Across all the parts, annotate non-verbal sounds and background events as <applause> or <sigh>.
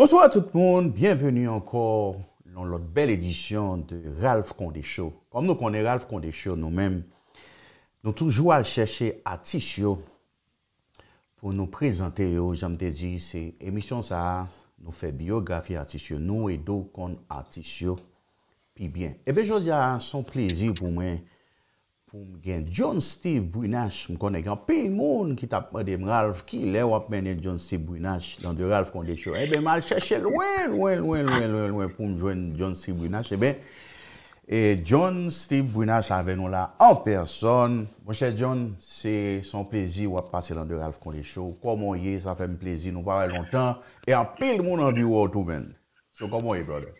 Bonsoir a tout moun, bienveni ankor loun lout bel edisyon de Ralph Kondesho. Kom nou konen Ralph Kondesho nou men, nou toujou al chèche Atisyo pou nou prezante yo. Jame de di se emisyon sa nou fe biografye Atisyo nou e dou kon Atisyo pi bien. Ebe eh joun di a son plezi pou men. pour me John Steve Brunache, m konen pile de moun qui tap m Ralph qui l'a wap John Steve Brunache dans de Ralph konde Eh bien, mal chercher loin, loin, loin, loin, pour me joindre John Steve Brunache. Eh et ben, e John Steve Brunache avec nous là, en personne. Mon cher John, c'est son plaisir de passer dans de Ralph konde comment il ça ça me plaisir nous pare longtemps et en pile monde en an tout tout men. So y est, brother?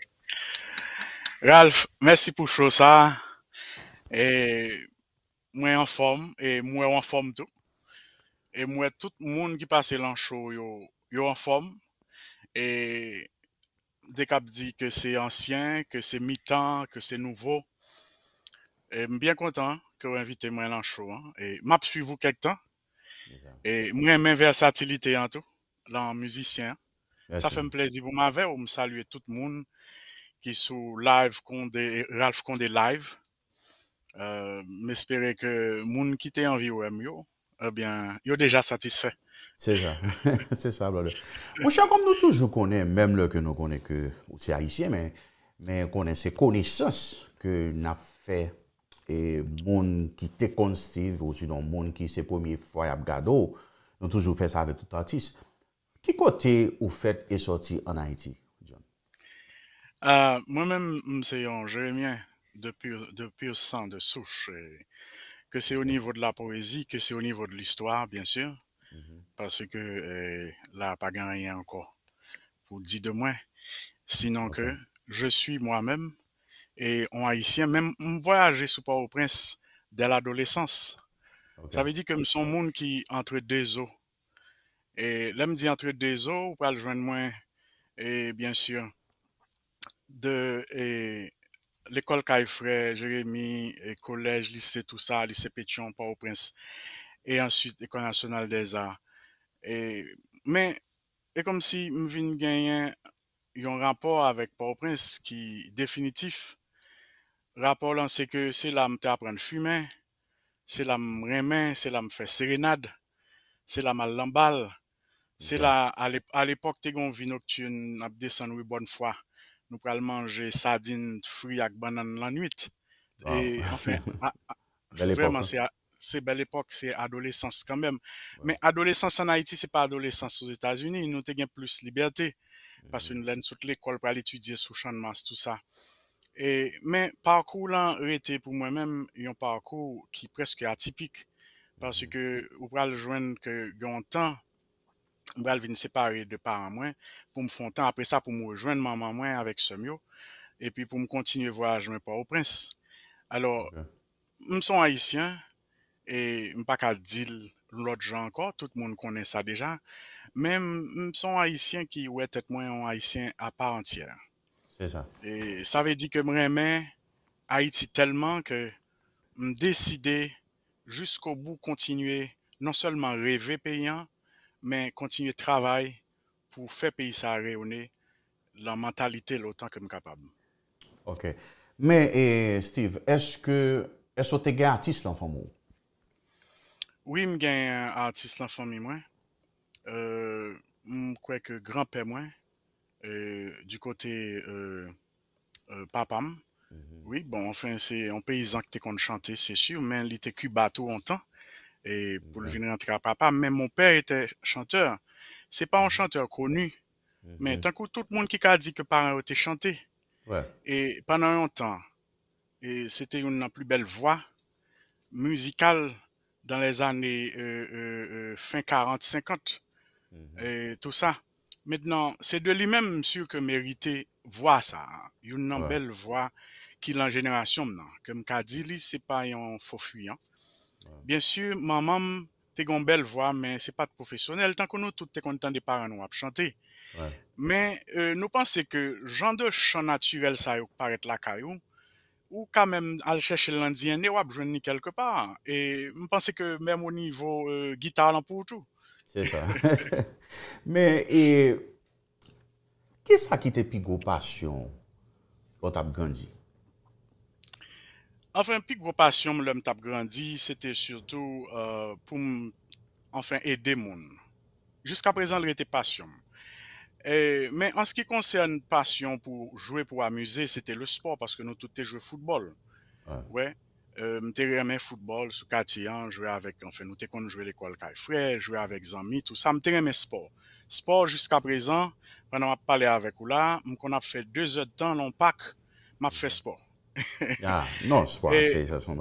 Ralph, merci pour ça Et moi en forme et moi en forme tout et moi tout le monde qui passe l'encho yo en forme et de cap dit que c'est ancien que c'est mi-temps que c'est nouveau et bien content que vous invitez moi l'encho hein et m'a vous quelque temps et moi même versatilité en tout en musicien ça fait plaisir vous m'avez ou me saluer tout le monde qui sont live Ralph Condé live Euh, Mespere ke moun ki te anvi ou em yo Ebyen, eh yo deja satisfe Seja, seja Mousha, kom nou toujou kone Mem le ke nou kone ke Se a isye, men kone se kone sas Ke na fe Moun ki te konstive Ou sinon moun ki se pomi fwayab gado Nou toujou fese ave touta tis Ki kote ou fete E soti an Haiti? Mwen men Mseyon, jeremyen de pur, sang, de souche. que c'est au niveau de la poésie, que c'est au niveau de l'histoire, bien sûr, mmh parce que la eh, là, pas rien encore. Vous dites de moi, Sinon que je suis moi-même et ici haïtien, même voyage sous pas, au prince dès l'adolescence. Ça veut dire que son monde qui entre deux eaux. Et là, me dit entre deux eaux, pour le joindre moi, et eh, bien sûr, de et, eh, l'école caille Jérémy, et collège, lycée, tout ça, lycée Pétion, Port-au-Prince, et ensuite l'école nationale des arts. Et, mais, et comme si je de gagner un rapport avec port prince qui est définitif. Rapport là, c'est que c'est là que de à fumer, c'est là que c'est là que faire sérénade, c'est là que l'emballe, c'est là, à l'époque, tu as une nocturne, bonne fois nous pral manger sardines, fruits et bananes la nuit. Et enfin, vraiment, hein. c'est c'est belle époque, c'est adolescence quand même. Mais adolescence en Haïti, c'est pas l'adolescence aux États-Unis. Nous avons plus liberté. Parce que mhm. nous avons toute l'école pour l'étudier sous champ de tout ça. Et, mais parcours là, pour moi-même un parcours qui est presque atypique. Parce mhm. que, nous pral joindre que, y je suis venir me séparer de parents pour me faire temps après ça, pour me rejoindre avec maman, avec ce et puis pour me continuer le voyage, je pas au prince. Alors, nous suis haïtien, et je ne pas dire l'autre genre encore, tout le monde connaît ça déjà, mais je suis haïtien qui est peut-être moins haïtien à part entière. Et ça veut dire que je à Haïti tellement que je jusqu'au bout de continuer, non seulement rêver payant, men kontinye travay pou fe peyi sa reyone la mantalite lotan ke m kapab. Ok. Men, e, Steve, eske, esote gen atis lan fami ou? Oui, m gen atis lan fami mwen. Euh, m kwek granpe mwen, euh, du kote euh, papam. Mhm. Oui, bon, enfin, se yon peyizan ki te kon chante, se syu, men li te ku bato ontan. Et pour le venir entrer à papa, même mon père était chanteur. C'est pas un mm-hmm. chanteur connu, mais tant mm-hmm. que tout le monde qui a dit que parents était chanté. Ouais. Et pendant longtemps, et c'était une plus belle voix musicale dans les années euh, euh, euh fin 40, 50, mm-hmm. et tout ça. Maintenant, c'est de lui-même, monsieur, que mérité voix ça. Hein. Une belle voix qui, en génération, maintenant, comme qu'a dit, c'est pas un faux fuyant. Bien sur, mamam te gon bel vwa, men se pat profesyonel, tan kon nou tout te kontan de paran wap chante. Men nou panse ke jan de chan naturel sa yon paret lakayon, ou kamen al chèche lansyen, ne wap jouni kelke par. E mwen panse ke menm ou nivou gita lan pou ou tou. Se chan. Men, e, kè sa ki te pigopasyon potap Gandhi? Afen, pi gwo pasyon m lèm tap grandi, se te surtout pou m, afen, edè moun. Juska prezan lèm te pasyon. Men, an se ki konsen pasyon pou jwè pou amuse, se te le sport, paske nou euh, tout te jwè foutbol. M te remè foutbol, sou kati an, jwè avèk, anfe nou te kon jwè l'ekwal kaj fwè, jwè avèk zami, tout sa, m te remè sport. Sport, juska prezan, pwè nan ap pale avèk ou la, m kon ap fè dèzèt tan, non pak, m ap fè sport. <laughs> Ah, non, c'est ça,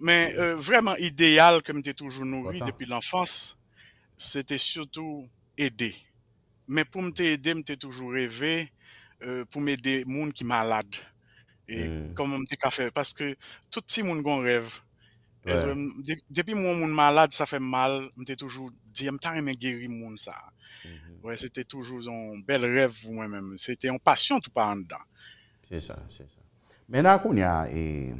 Mais euh, vraiment idéal, comme t'es toujours nourri depuis l'enfance, c'était surtout aider. Mais pour m'aider, m'étais toujours rêvé euh, pour m'aider monde qui malade. Et comme on fait fait, parce que tout petit monde un rêve. Depuis depuis mon monde malade, ça fait mal. M'étais toujours dit, je me guérir monde ça. Mhm. Ouais, c'était toujours un bel rêve moi-même. C'était en passion tout par en dedans. Sè sè. Mè nan akoun ya e,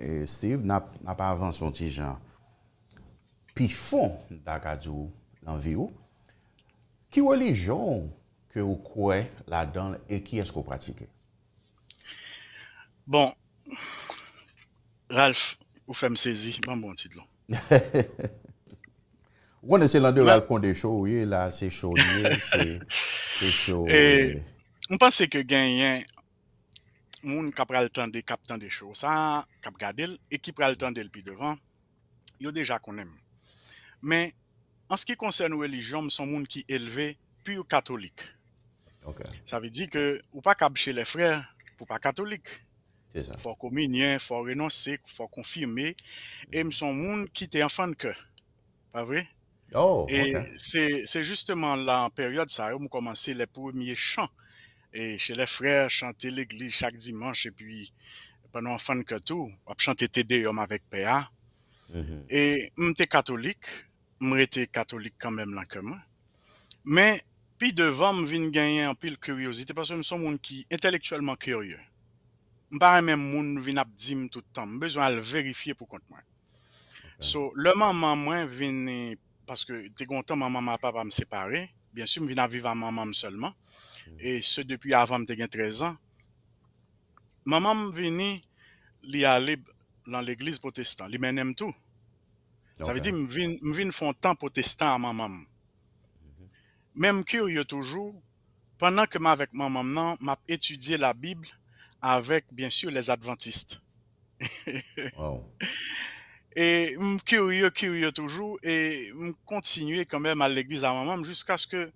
e Steve nan pa avan son ti jan pi fon da ka djou nan vi ou, ki wè li joun ke ou kouè la dan e ki eskou pratike? Bon, Ralph, ou fèm sezi, mè mwen ti dlon. Wè nè se lan de Ralph kon de chou, wè la se chou mè, se chou mè. Mwen panse ke genyen moun kap pral tan de kap tan de chou sa, kap gade el, e ki pral tan de el pi devan, yo deja konem. Men, an se ki konsen ou elijon, m son moun ki eleve, pur katolik. Sa vi di ke, ou pa kap che le fre, pou pa katolik. Fwa kominye, fwa renonse, fwa konfirmye, e m son moun ki te anfan de ke. Pa vre? Oh, e ok. Se justeman la peryode sa, ou m komanse le poumiye chan, E che le fre chante l'egli chak dimanche, e pi, pa nou an fan ke tou, ap chante tede yon avèk pe a. E m te katolik, m re te katolik kanmèm lankèman. Men, pi devan m vin genyen an pil kuryozite, pasou m son moun ki intelektuellement kuryè. M pare mèm moun vin ap di m toutan, m bezwen al verifiye pou kontman. So, lèman m an mwen vin, paske te kontan m an m an pa pa m separe, bien sou m vin an vivan m an m an m solman, Et ce depuis avant que 13 ans. Maman mère dans l'église protestante, m'en m'aime tout. Ça veut dire de faire font temps protestant à maman. Mhm. Même curieux toujours pendant que m'avec maman maintenant m'a étudié la Bible avec bien sûr les adventistes. <laughs> Et m'curieux curieux toujours et continuer quand même à l'église à maman jusqu'à ce que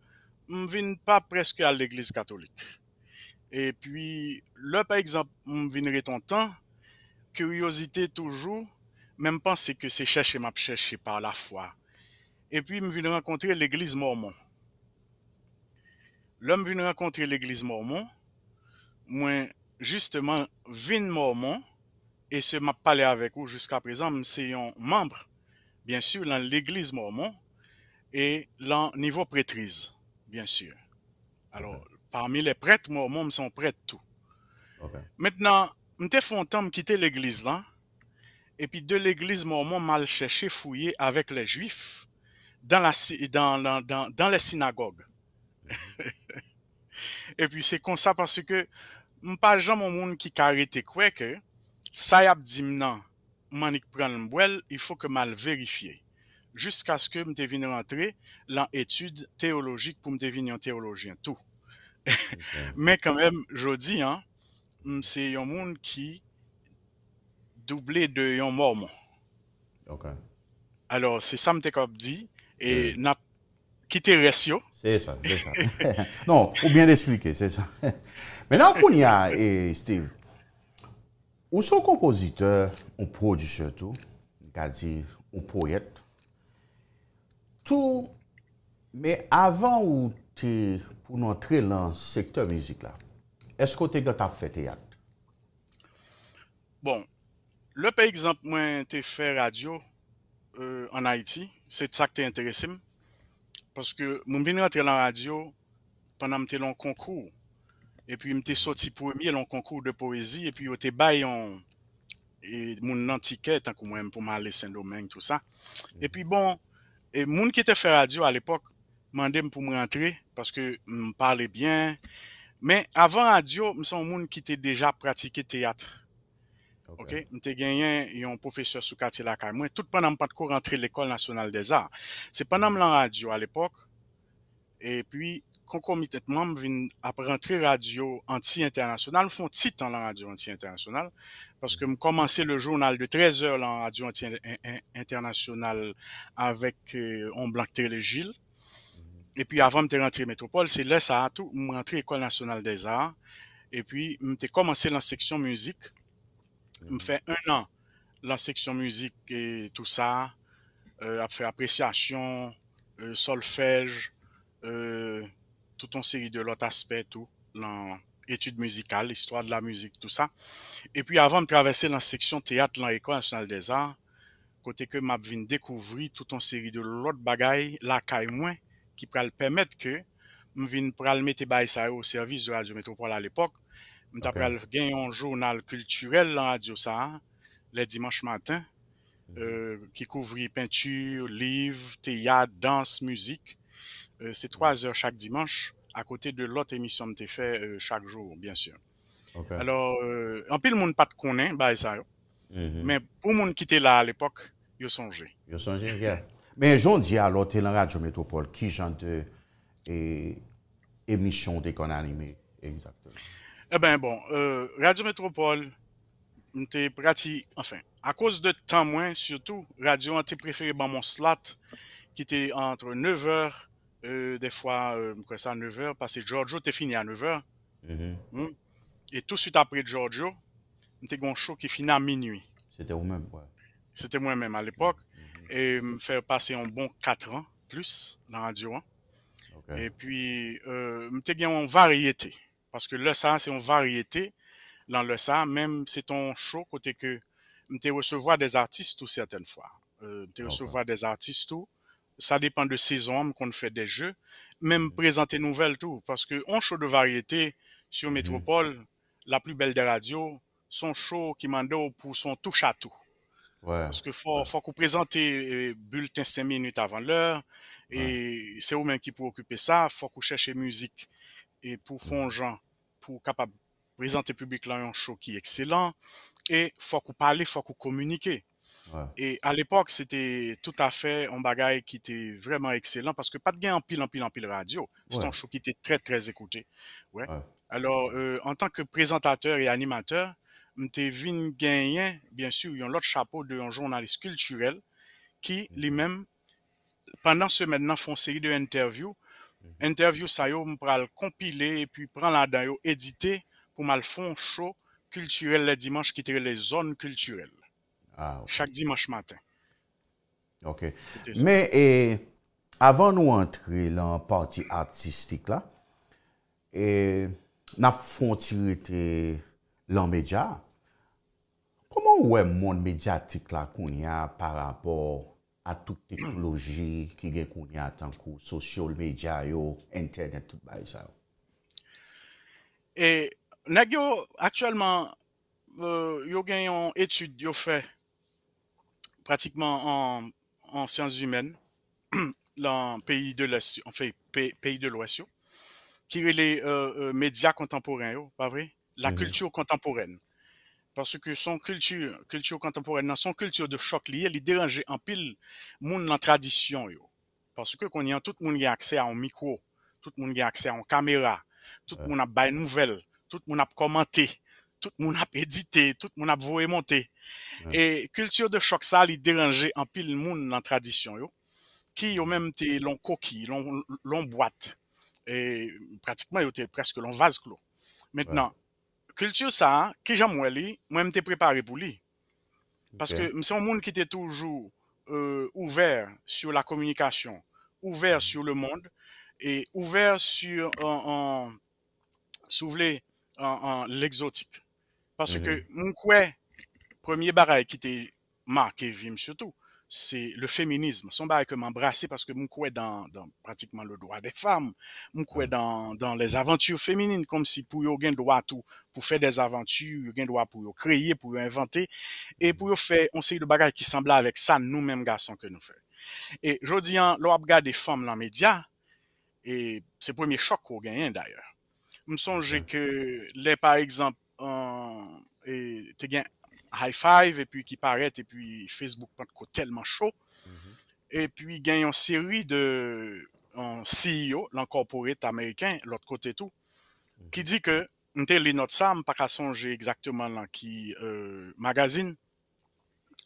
m pas presque à l'église catholique. Et puis, là par exemple, exemple m curiosité reton curiosité toujours, penser que que chercher que je par la foi. puis, puis viens rencontrer rencontrer l'église mormon. L'homme m rencontrer rencontrer l'église mormon, moi justement vin mormon, et ce m'a parlé avec jusqu'à Jusqu'à présent, c'est membre, bien sûr, dans l'église mormon, et la niveau prêtrise bien sûr. Alors, parmi les prêtres, moi, moi, sont prêtres tout. Maintenant, m'te Fontan quitter l'église là, et puis de l'église mormon mal cherché fouillé avec les juifs dans la dans dans, dans, les synagogues. <laughs> et puis c'est comme ça parce que pas mon monde qui carité quoi que ça y a dit que je prends le il faut que mal vérifier jusqu'à ce que je devienne rentrer dans l'étude théologique pour me devenir un théologien, tout. Mais quand même, je dis, hein, c'est un monde qui doublé de un mormon. Alors, c'est ça que je capable dit. Et qui n'a quitté Ratio. C'est ça, c'est ça. <laughs> <laughs> non, ou bien l'expliquer, c'est ça. <laughs> Maintenant pour et Steve, où son compositeurs ou producteur, tout, cest dit ou poète, Soutou, me avan ou te pou nou tre lan sektor mizik la, esko te got ap fete yad? Bon, lopè exemple mwen te fè radio an Haiti, se tsa k te interesim, paske moun bin rentre lan radio panan mte lon konkou, epi mte soti pwemi, lon konkou de poezi, epi yo te bay yon moun nantiket an kou mwen pou mwen lesen domen tout sa. Epi bon... E moun ki te fe radio al epok, mandem pou m rentre, paske m parle bien. Men, avan radio, m son moun ki te deja pratike teyatre. Ok, m te genyen yon profeseur Soukati Lakar. Mwen tout panan m patko rentre l'Ecole Nationale des Arts. Se panan m lan radio al epok, Et puis, konkomitetman, je viens ap radio anti international je fais un titre la radio anti international Parce que je commençais le journal de 13 h en radio anti international avec euh, on Gilles ». Et puis, puis de métropole, te métropole ça c'est tout. Je tout rentré à l'École Nationale des Arts, Et puis, suis commencé la section section musique Je un an la section musique et tout ça. euh, appréciation, appréciation euh, Euh, touton seri de lot aspet ou lan etude muzikal, histwa de la muzik, tout sa. E pi avan m travesse lan seksyon teat lan Eko Nationale des Arts, kote ke m ap vin dekouvri touton seri de lot bagay lakay mwen ki pral pemet ke m vin pral mette bay sa yo servis de Radio Metropole al epok, m tap pral gen yon jounal kulturel lan Radio Saar, le dimanche matan, ki mhm. euh, kouvri pintu, liv, teyad, dans, muzik, Euh, c'est trois heures chaque dimanche, à côté de l'autre émission que tu fais euh, chaque jour, bien sûr. Alors, euh, en plus, le monde pas te connaît, pas. Bah, ça. Hein. Mhm. Mais pour le monde qui était là à l'époque, ils songeaient. Ils songeaient, Mais j'en dis alors, tu Radio Métropole, qui chante et émission de qu'on animé exactement? Eh bien, bon, Radio Métropole, t'es pratique, enfin, à cause de temps moins, surtout, Radio, été préféré dans mon slot, qui était entre 9h euh, des fois, euh, ça, à 9h, parce que Giorgio était fini à 9h. Mhm. Hmm? Et tout de suite après Giorgio, t'es un show qui finit à minuit. C'était vous-même, quoi C'était moi-même à mhm. l'époque. Mhm. Et me faire passer un bon 4 ans plus dans la radio. Hein. Et puis, euh, eu en variété. Parce que le ça, c'est une variété. Dans le ça, même c'est ton show côté que me recevoir des artistes tout certaines fois. Euh, recevoir des artistes tout ça dépend de saison qu'on fait des jeux, même mm-hmm. présenter nouvelles tout, parce que on show de variété sur mm-hmm. Métropole, la plus belle des radios, son show qui m'a pour son touche à tout. Ouais, parce que faut, faut qu'on présente bulletin 5 minutes avant l'heure, et c'est eux même qui pour occuper ça, faut qu'on cherche musique, et pour mm-hmm. fond gens, pour capable présenter public là un show qui est excellent, et faut qu'on parle, faut qu'on communique. Et à l'époque, c'était tout à fait un bagage qui était vraiment excellent parce que pas de gain en pile, en pile, en pile radio. C'est un show qui était très, très écouté. Alors, euh, en tant que présentateur et animateur, suis venu gagner, bien sûr, un autre chapeau d'un journaliste culturel qui, mhm. lui-même, pendant ce maintenant, font une série de interviews. Mhm. Interview ça yo, le compiler et puis prendre là-dedans, éditer pour mal un show culturel le dimanche qui était les zones culturelles. Ah, Chak dimash maten. Ok. Me, avan nou antre lan parti artistik la, na fon tirite lan media, koman wè moun mediatik la koun ya par rapport a tout teknoloji ki gen koun ya tankou, sosyol media yo, internet, tout bay sa yo. E, nag yo, akselman, euh, yo gen yon etude yo fey, pratiquement en, sciences humaines, <clears throat> dans pays de en fait, pays de l'Ouest, qui est les euh, euh, médias contemporains, oh, pas vrai? La mhm. culture contemporaine. Parce que son culture, culture contemporaine, son culture de choc lié, il dérange en pile monde dans la tradition, Parce que qu'on a tout le monde a accès à un micro, tout le monde a accès à une caméra, tout le monde a des nouvelles, tout le monde a commenté, tout le monde a édité, tout le monde a voué monter. Et Et culture de choc, ça, dérangé dérangeait en pile le monde dans la tradition, qui au même été l'ont coquille, l'on boîte. Et pratiquement, ils étaient presque l'on vase clos. Maintenant, culture ça, qui j'aime moi, moi, je préparé pour lui. Parce que c'est un monde qui était toujours euh, ouvert sur la communication, ouvert sur le monde, et ouvert sur, l'exotique. Parce que mhm. mon quoi, premier barrage qui était marqué, Vim, surtout, c'est le féminisme. Son barrage que m'embrasser parce que mon quoi dans, dans, pratiquement le droit des femmes, mon quoi mhm. dans, dans les aventures féminines, comme si pour y gain droit tout, pour faire des aventures, gain droit pour y'a créer, pour y'a inventer, et mhm. pour y'a faire, on sait le barrage qui semble avec ça, nous-mêmes garçons que nous faisons. Et je dis, l'on des femmes dans les médias, et c'est le premier choc qu'on gagne d'ailleurs. Je me songe que, les, par exemple, et te high five et puis qui paraît et puis facebook pas tellement chaud mm-hmm. et puis a une série de en CEO l'incorporated américain l'autre côté tout mm-hmm. qui dit que dit note sam, pas à songer exactement dans qui euh, magazine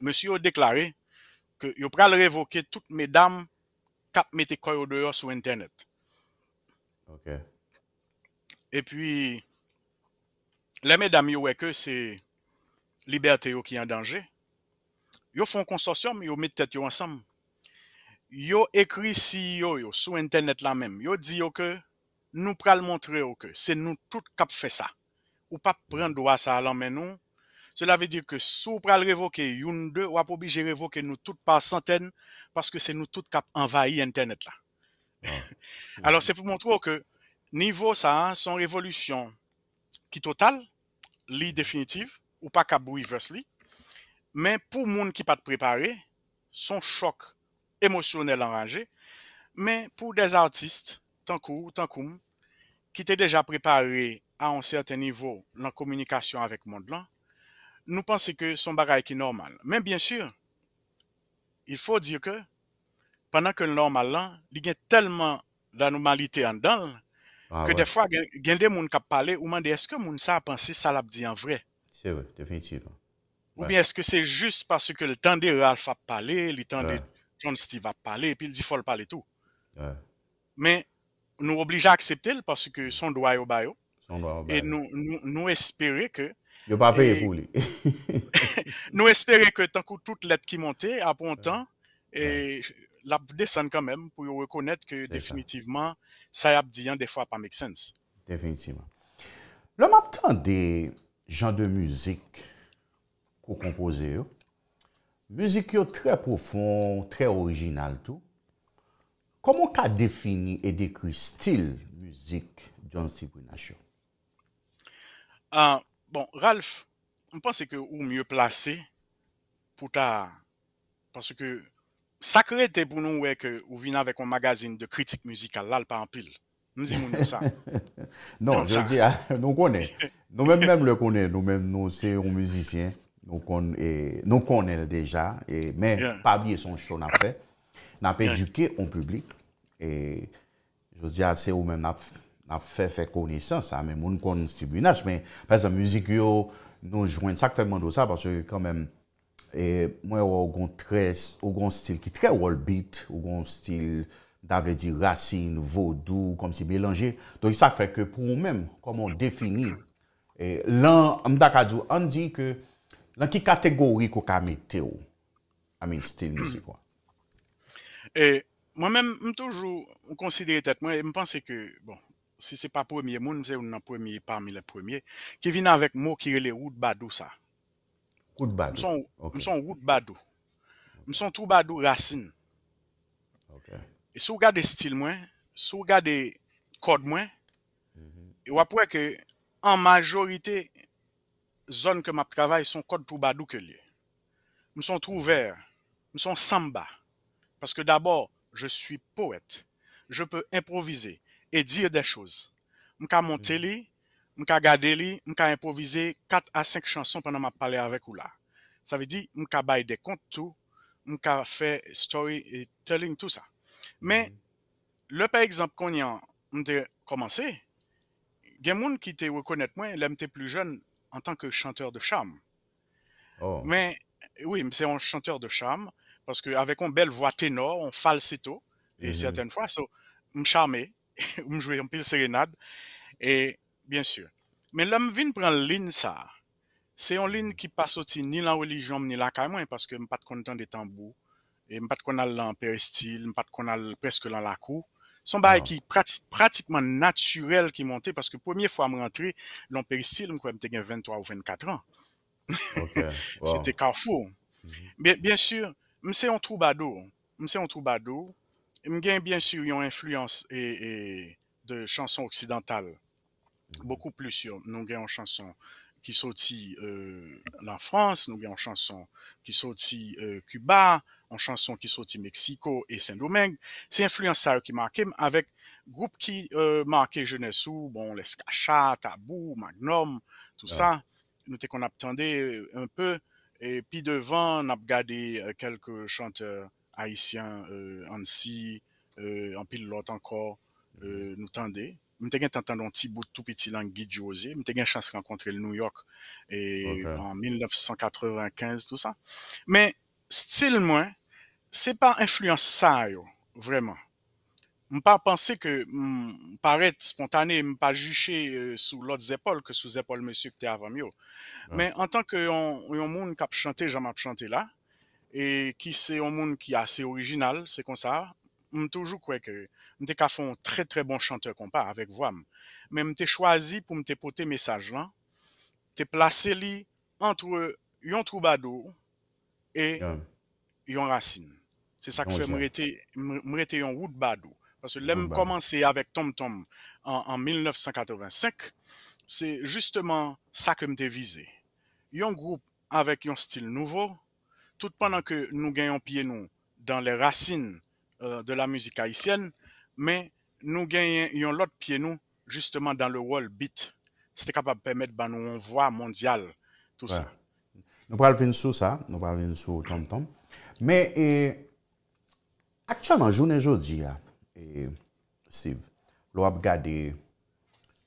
monsieur a déclaré que il va le révoquer toutes mes dames cap mettent quoi dehors sur internet OK et puis les mesdames, yo, que c'est liberté, qui est en danger. Ils font consortium, yo, mettent tête, ensemble. Ils écrit si, yo, Internet, là, même. dit, que, nous pral montrer, que, c'est nous tout cap fait ça. Ou pas prendre droit ça, mais nous. Cela veut dire que, sous si pral révoquer, yon, deux, ou pas obligé révoquer nous toutes par centaines, parce que c'est nous tout cap envahi Internet, là. Ah. <laughs> Alors, c'est pour montrer que, niveau ça, hein, son révolution, qui totale, li définitive ou pas ka bouives li, mais pour moun ki pas te prepare, son choc émotionnel enragé mais pour des tant tankou ou tankoum, ki te déjà préparé à un certain niveau la communication avec monde lan, nous panse que son bagay ki normal. mais bien sûr il faut que que que ke normal lan, y a tellement d'anomalité en dan, Ke ah, defwa gen de moun kap pale, ou mande eske moun sa apansi sa lap di an vre? Se ve, definitiv. Ou bien eske se jist paske le tan de Ralph ap pale, le tan de John Steve ap pale, epi li di fol pale tou. Men nou oblija akseptel paske son doa yo bayo. Son doa yo bayo. E nou espere ke... Yo papeye pou li. <laughs> Nou espere ke tankou tout let ki monte apon tan, e lap de san kamem pou yo rekonet ke definitivman... sa ap des fois pas make sense. Définitivement. Le matin tan de musique de musique ko kompoze très müzik très tre profon, tre orijinal tou, komon ka style e dekri stil müzik John C. Uh, ah, bon, Ralph, pense que ou mieux placé pour ta, parce que Sakre te pou nou wek ou vina ve kon magazin de kritik muzikal lal pa anpil. Nou zi moun nou sa. <laughs> Non, ah, nou konen. Nou menm menm le konen. Nou menm nou se yon muzikyen. Nou konen deja. Men, pabye son chou na fe. Na fe eduke yon publik. E, nou zi a se ou menm na fe konesans. A menm moun konen si bwinach. Men, pes a muzik yo, nou jwenn sak fe moun nou sa. Parce yon kan menm. E mwen yo ou gon stil ki tre wolbit, ou gon stil da ve di racine, vodou, kom si belanje, do li sa fè ke pou mèm, komon defini, e lan, mda kajou, an di ke lan ki kategori kou ka mè te ou, a mè stil mè si kwa. Mwen mèm mwen toujou mwen konsidere tèt mwen, mwen panse ke, bon, si se pa premye, moun mwen se ou nan premye parmi le premye, ki vina avèk mò ki rele wout badousa, M son wout badou. M son trou badou rasin. E sou gade stil mwen, sou gade kod mwen, mhm. e wapwe ke an majorite zon ke map travay son kod trou badou ke liye. M son trou mhm. ver, m son samba. Paske dabor, je suis poète. Je peux improvise et dire des choses. M ka monté mhm. liye, Je ka gade m 4 à 5 chansons pendant que je pale avec ou la. Sa ve di, m ka de kont tou, m storytelling tout ça. Mais mhm. le pe exemple kon yon commencé, y komanse, gen moun ki te rekonet mwen, lem plus plu en chanteur de charme. Oh. Mais oui, c'est un chanteur de charme, parce que une belle voix voix ténor, falseto, e et mhm. certaine fois, so m charmé, <laughs> m un yon pil serenade, et Men lèm vin pran lin sa, se yon lin ki pasoti ni lan religyonm ni lakay mwen, paske m pat kon tan de tambou, m pat kon al lan peristil, m pat kon al preske lan lakou. Son bay ki pratikman naturel ki monte, paske premye fwa m rentre, lan peristil m kwa m te gen 23 ou 24 an. Se te ka fwo. Men, bien sur, m se yon troubadou, m se yon troubadou, m gen, bien sur, yon influence de chanson oksidental. beaucoup plus sûr, nous avons une chanson qui sorti en euh, la France, nous avons une chanson qui sorti euh, Cuba, une chanson qui sorti Mexico et Saint-Domingue. C'est influence qui qui avec avec qui qui jeunesse euh, bon, les Tabou, Magnum, tout ça. Nous qu'on attendait euh, un peu, et puis devant nap euh, quelques quelques haïtiens en ansi, en pilote encore, mhm. nous tendait. Je me un petit bout tout petit langue de Guy José. chance de rencontrer New York en 1995, tout ça. Mais, style moins, ce n'est pas influencer ça, vraiment. Je ne pas que je spontané, je ne pas jugé sous l'autre épaule que sous l'épaule, monsieur, tu es avant moi. Mais en tant que monde qui a chanté, je chanter chanté là, et qui est un monde qui est assez original, c'est comme ça. Toujours toujours que, que m très très très bon chanteur qu'on avec Mais Même Men choisi pour pour me message message pote placé lan, te li entre yon Troubadour et yon racine. c'est ça que fait yon route badou. Parce que je suis avec Tom Tom en 1985, c'est justement ça que je te Yon groupe avec yon style nouveau, tout pendant que nous gagnons pied dans dans les racines Euh, de la müzik Haitienne, men nou gen yon lot piye nou justeman dan le world beat. Se te kapab pèmèd ban nou an vwa mondyal, tout sa. Nou pral fin sou sa, nou pral fin sou ton ton. Men aktiyanman, jounen jodi ya, siv, lou ap gade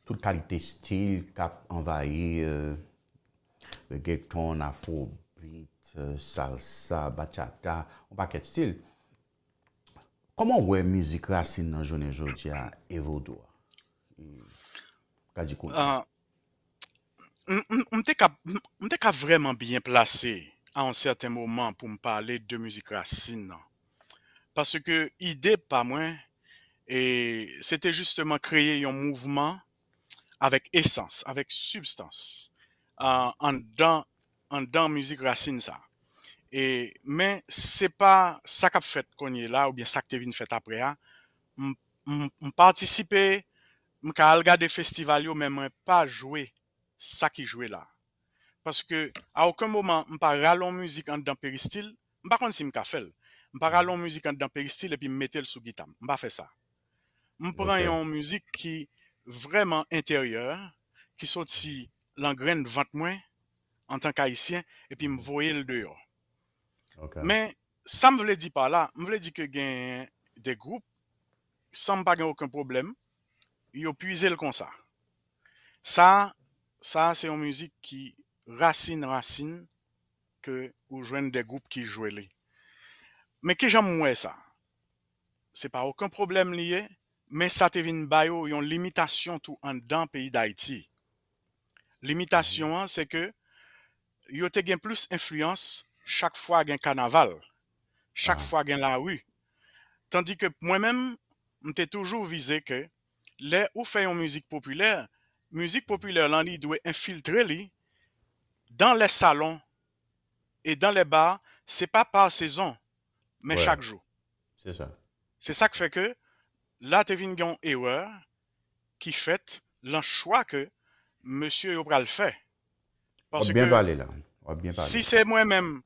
tout kalite stil kap anvayi euh, gekton, afro, euh, salsa, bachata, an pa ket stil, Koman wè müzik rasin nan jounen joutia evo dwa? Ah, Mte ka vreman byen plase an certain mouman pou m pale de müzik rasin nan. Pase ke ide pa mwen, e, se te justman kreye yon mouvman avèk esans, avèk substans, an ah, dan müzik rasin sa. E, men se pa sak ap fèt konye la ou bien sak te vin fèt apre ya m pa atisipe m ka algade festival yo men mwen pa jwè sak ki jwè la paske a ouken mouman m pa ralon müzik an de dan peristil m pa kon si m ka fèl m pa ralon müzik an de dan peristil epi m metel sou gitam m pa fè sa m pran yon müzik ki vreman interyeur ki sot si langren vant mwen an tan ka isyen epi m voyel deyo Mais ça me dit pas là, me voulait dire que des groupes sans pas aucun problème, ils ont le comme ça. Ça ça c'est une musique qui racine racine que où jeunes des groupes qui jouent les. Mais que j'aime moi ça. C'est pas aucun problème lié, mais ça te vienne une limitation tout en dans pays d'Haïti. Limitation mm-hmm. hein, c'est que y ont plus influence chaque fois y a un carnaval, chaque ah. fois a la rue. Tandis que moi-même, t'ai toujours visé que les ou fait une musique populaire, musique populaire là, doit infiltrer dans les salons et dans les bars, c'est pas par saison, mais chaque jour. C'est ça. C'est ça qui fait que là, tu une erreur qui fait le choix que monsieur Yopral fait. Parce bien parler, là. Bien si c'est moi-même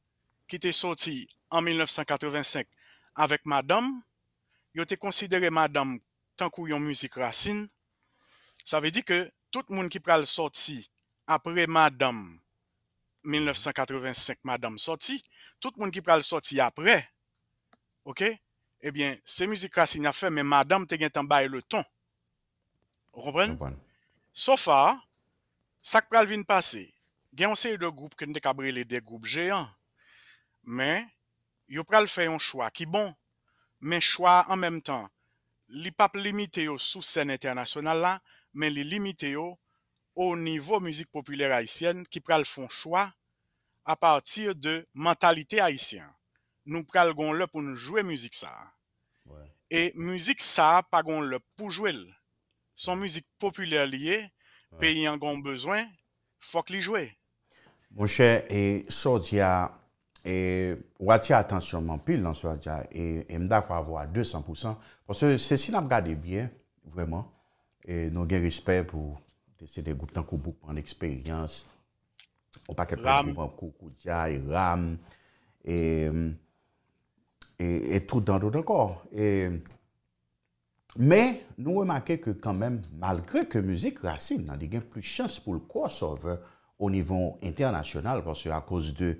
qui était sorti en 1985 avec Madame, yo était considéré Madame tant musique racine. Ça veut dire que tout le monde qui pral sorti après Madame 1985, Madame sorti, tout le monde qui pral sorti après, ok, eh bien, c'est musique racine a fait, mais Madame te gen le ton. Vous comprenez? Sauf so ça passé, vient passer. Gen on série de groupes que pas des groupes géants mais yopral le fait un choix qui bon mais choix en même temps l'i pas limité au sous scène internationale là mais ils limité au au niveau musique populaire haïtienne qui prend le choix à partir de mentalité haïtienne nous praons le pour nous jouer musique ça et musique ça pargon le pour jouer son musique populaire liée pays en bon besoin faut que Mon et Ou e, ati atansyonman pil nan sou adja e, e mda kwa avwa 200% Pwase se si nan gade bien Vreman e Nou gen rispe pou Desi de goup tan koubou Pan eksperyans Ou paket pan koubou Kou kou dja E ram E tout dan do dekor E Me nou remake ke kan men Malgre ke muzik rasin Nan di gen pli chans pou l kwa sove Ou nivon internasyonal Pwase a kouse de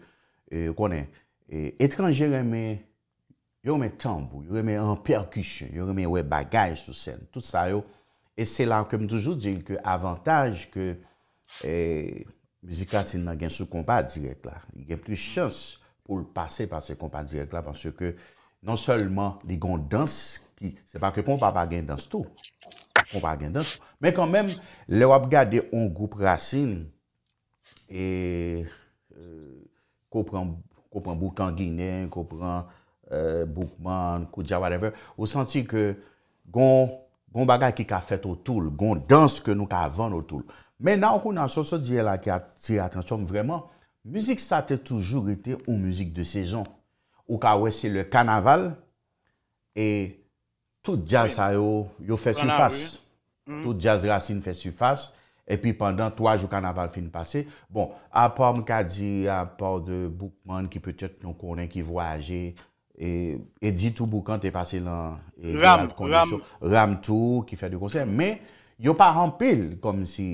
E, konen, e, etranje reme yon reme tambou, yon reme anperkishen, yon reme we bagaj sou sen, tout sa yo, et se la kem toujou dil ke avantaj ke e, mizika sinman gen sou kompa direk la. Gen plus chans pou l'pase par se kompa direk la, panse ke non seulement li gon dans ki se pa ke kompa bagen dans tou, kompa bagen dans, men kon men le wap gade yon goup rasin e Kou pran euh, Boukman Gine, kou pran Boukman, kou diya whatever. Ou santi ke gon bagay ki ka fet otoul, gon dans ke nou ka van otoul. Men nan ou kou nan sosyo diye la ki a tri a transforme vreman, mizik sa te toujou rete ou mizik de sezon. Ou ka wese le kanaval, e tout jazz a yo, yo fe su fass. Tout jazz rasin fe su fass. E pi pandan, to a jou kanaval fin pase, bon, apor mkadi, apor de boukman ki petet nou konen ki voyaje, e di tou boukan te pase lan, ram tou ki fe de konsen, men, yo pa rampil, kom si,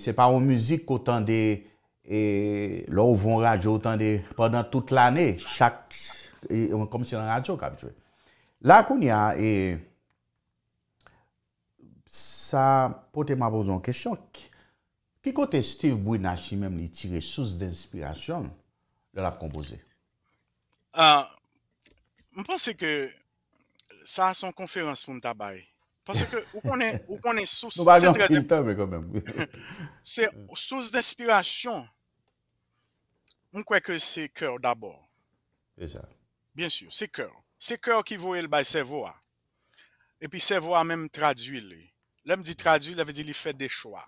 se pa ou muzik koutan de, lor ou von radyo, pendant tout l'anè, kom si nan radyo kap chwe. La koun ya, e, sa pote m apozon kèsyon ki pi kote Steve Bounashi mèm li tire sous d'inspiration lè l'ap kompozè. Ah, m pwase ke sa son konferans pou m tabaye. Pwase ke ou konen <laughs> sous <laughs> Sous d'inspiration m kweke se kèr d'abor. Ben chou, se kèr. Se kèr ki vwèl bay se vwa. E pi se vwa mèm tradwil li. L'homme dit traduit, il avait dit, il fait des choix.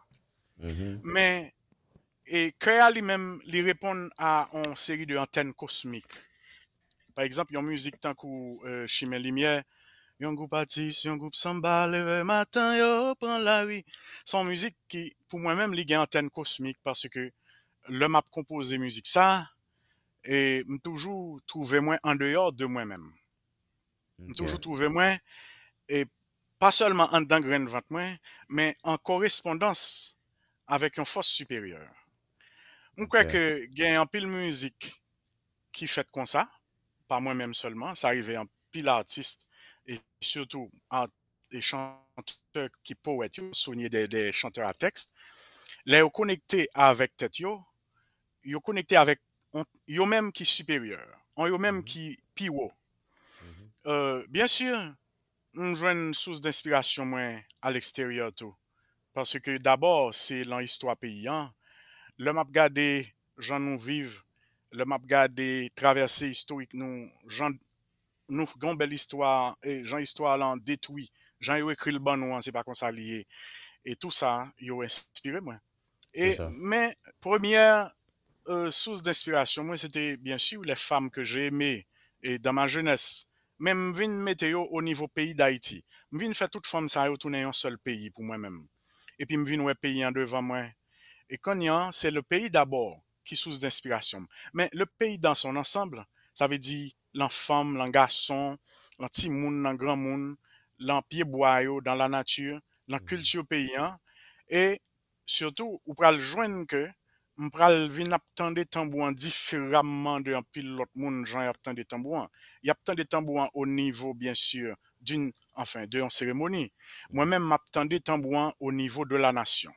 Mm-hmm. Mais, et lui-même, il répond à une série de antennes cosmiques. Par exemple, il y a une musique tant que euh, Chimène Lumière, il y a un groupe artiste, un groupe samba, le matin, yo, prend la rue. Son musique qui, pour moi-même, il y a antenne cosmique parce que l'homme a composé musique ça, et je toujours trouvé moins en dehors de moi-même. Je toujours trouvé moins, et pas seulement en dedans grain de mais en correspondance avec une force supérieure. On croit que a en pile musique qui fait comme ça, pas moi-même seulement, ça arrivait en pile artiste et surtout des chanteurs qui poètes, être des, des chanteurs à texte, les connectés avec tête ils ont connecté avec eux-mêmes qui supérieur, eux même qui mm-hmm. piwo. Mm-hmm. euh, bien sûr, une source d'inspiration à à à l'extérieur, Parce que d'abord, c'est l'histoire paysan hein. le map des gens qui vivent, le map traversé nous historik nou, nous et et jean histoire histoire détruit. lan écrit jan écrit le l ban hein, pas pas pas' Et tout ça il inspire moi. Et mes première euh, source d'inspiration, moi, c'était bien sûr les femmes que j'ai aimées. Et dans ma jeunesse, mais je viens mettre au niveau pays d'Haïti. Je viens faire toute forme ça et un seul pays pour moi-même. Et puis je viens pays devant moi. Et quand c'est le pays d'abord qui source d'inspiration. Mais le pays dans son ensemble, ça veut dire l'enfant, monde, l'antimoun, grand monde, l'empire boyau dans la nature, la mhm. culture paysan. Hein. Et surtout, vous pouvez le joindre que, Mpral vin ap tan de tambouan de an pil lot moun jan ap tan Y a tan de au niveau, bien sûr, d'une, enfin, de même je Moi-même map tan de au niveau de la nation.